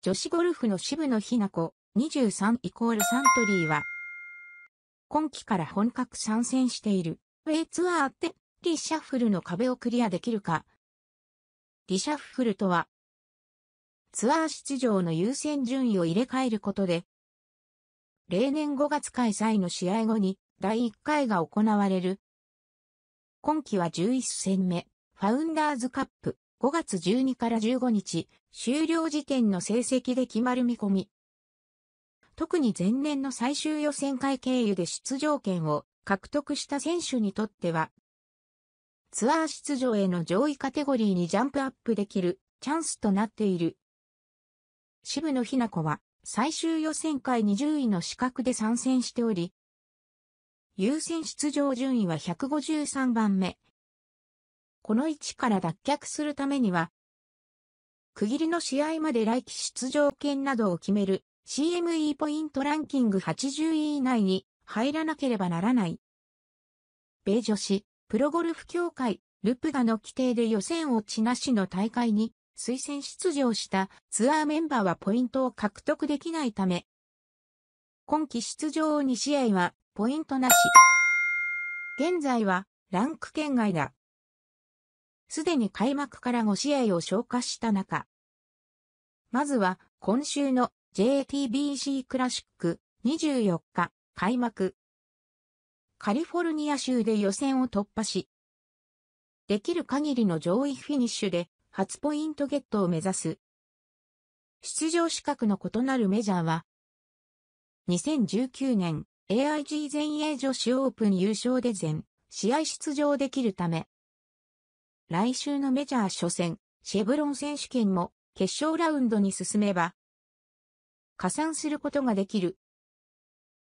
女子ゴルフの渋野日向子23イコールサントリーは、今季から本格参戦している、ウェイツアーってリシャッフルの壁をクリアできるか。リシャッフルとは、ツアー出場の優先順位を入れ替えることで、例年5月開催の試合後に第1回が行われる。今季は11戦目、ファウンダーズカップ5月12から15日、終了時点の成績で決まる見込み。特に前年の最終予選会経由で出場権を獲得した選手にとっては、ツアー出場への上位カテゴリーにジャンプアップできるチャンスとなっている。渋野日向子は最終予選会20位の資格で参戦しており、優先出場順位は153番目。この位置から脱却するためには、区切りの試合まで来季出場権などを決める CME ポイントランキング80位以内に入らなければならない。米女子、プロゴルフ協会、ルプガの規定で予選落ちなしの大会に推薦出場したツアーメンバーはポイントを獲得できないため、今季出場2試合はポイントなし。現在はランク圏外だ。すでに開幕から5試合を消化した中。まずは、今週の JTBC クラシック24日開幕。カリフォルニア州で予選を突破し、できる限りの上位フィニッシュで初ポイントゲットを目指す。出場資格の異なるメジャーは、2019年 AIG 全英女子オープン優勝で全試合出場できるため、来週のメジャー初戦、シェブロン選手権も決勝ラウンドに進めば、加算することができる。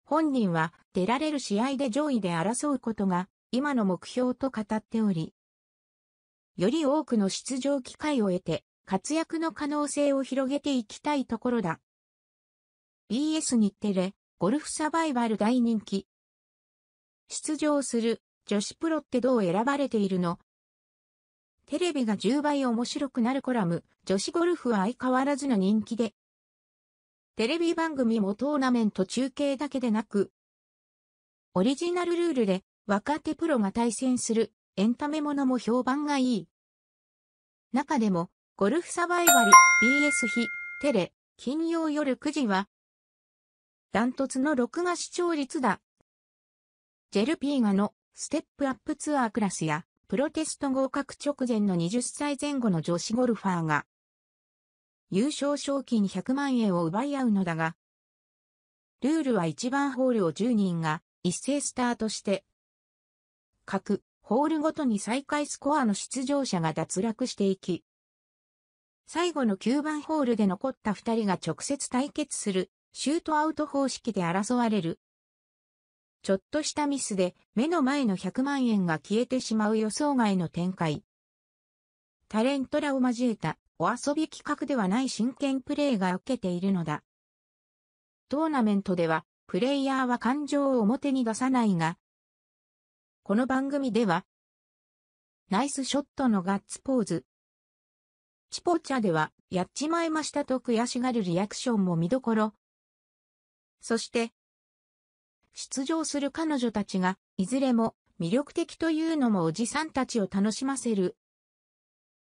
本人は出られる試合で上位で争うことが今の目標と語っており、より多くの出場機会を得て活躍の可能性を広げていきたいところだ。BS 日テレ、ゴルフサバイバル大人気。出場する女子プロってどう選ばれているのテレビが10倍面白くなるコラム、女子ゴルフは相変わらずの人気で。テレビ番組もトーナメント中継だけでなく、オリジナルルールで若手プロが対戦するエンタメものも評判がいい。中でも、ゴルフサバイバル BS 日テレ金曜夜9時は、ダントツの録画視聴率だ。ジェルピーガのステップアップツアークラスや、プロテスト合格直前の20歳前後の女子ゴルファーが、優勝賞金100万円を奪い合うのだが、ルールは1番ホールを10人が一斉スタートして、各ホールごとに最下位スコアの出場者が脱落していき、最後の9番ホールで残った2人が直接対決するシュートアウト方式で争われるちょっとしたミスで目の前の100万円が消えてしまう予想外の展開。タレントらを交えたお遊び企画ではない真剣プレイが受けているのだ。トーナメントではプレイヤーは感情を表に出さないが、この番組では、ナイスショットのガッツポーズ。チポチャでは、やっちまいましたと悔しがるリアクションも見どころ。そして、出場する彼女たちが、いずれも魅力的というのもおじさんたちを楽しませる。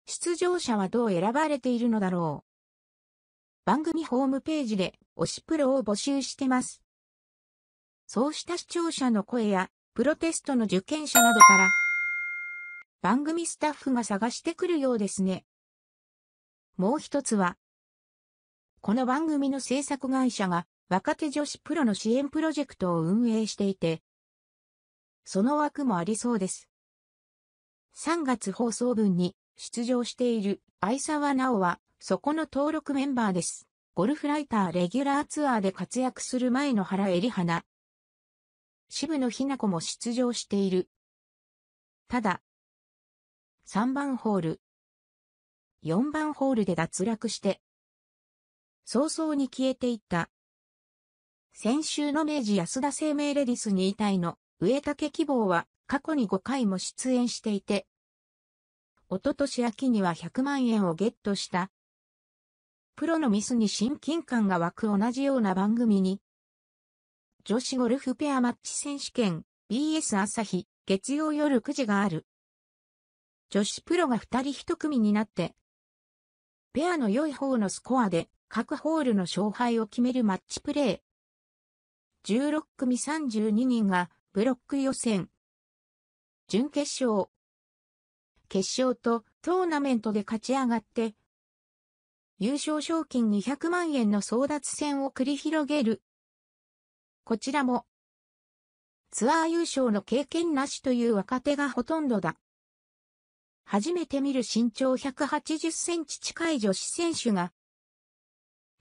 出場者はどう選ばれているのだろう。番組ホームページで推しプロを募集してます。そうした視聴者の声や、プロテストの受験者などから、番組スタッフが探してくるようですね。もう一つは、この番組の制作会社が若手女子プロの支援プロジェクトを運営していて、その枠もありそうです。3月放送分に出場している相沢直は、そこの登録メンバーです。ゴルフライターレギュラーツアーで活躍する前の原恵花。渋野日向子も出場している。ただ、3番ホール、4番ホールで脱落して、早々に消えていった先週の明治安田生命レディス2位体の植竹希望は過去に5回も出演していて、おととし秋には100万円をゲットした。プロのミスに親近感が湧く同じような番組に、女子ゴルフペアマッチ選手権 BS 朝日月曜夜9時がある。女子プロが2人1組になって、ペアの良い方のスコアで各ホールの勝敗を決めるマッチプレー。16組32人がブロック予選、準決勝、決勝とトーナメントで勝ち上がって、優勝賞金200万円の争奪戦を繰り広げる。こちらも、ツアー優勝の経験なしという若手がほとんどだ。初めて見る身長180センチ近い女子選手が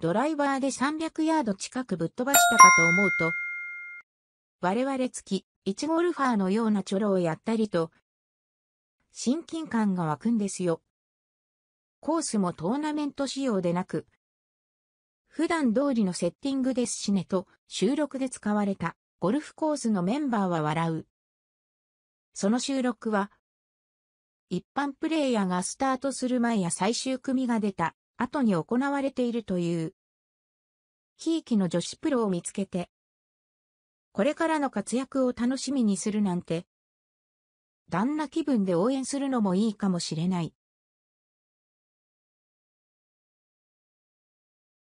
ドライバーで300ヤード近くぶっ飛ばしたかと思うと、我々付き、一ゴルファーのようなチョロをやったりと、親近感が湧くんですよ。コースもトーナメント仕様でなく、普段通りのセッティングですしねと収録で使われたゴルフコースのメンバーは笑う。その収録は、一般プレイヤーがスタートする前や最終組が出た後に行われているという。ひいきの女子プロを見つけて、これからの活躍を楽しみにするなんて、旦那気分で応援するのもいいかもしれない。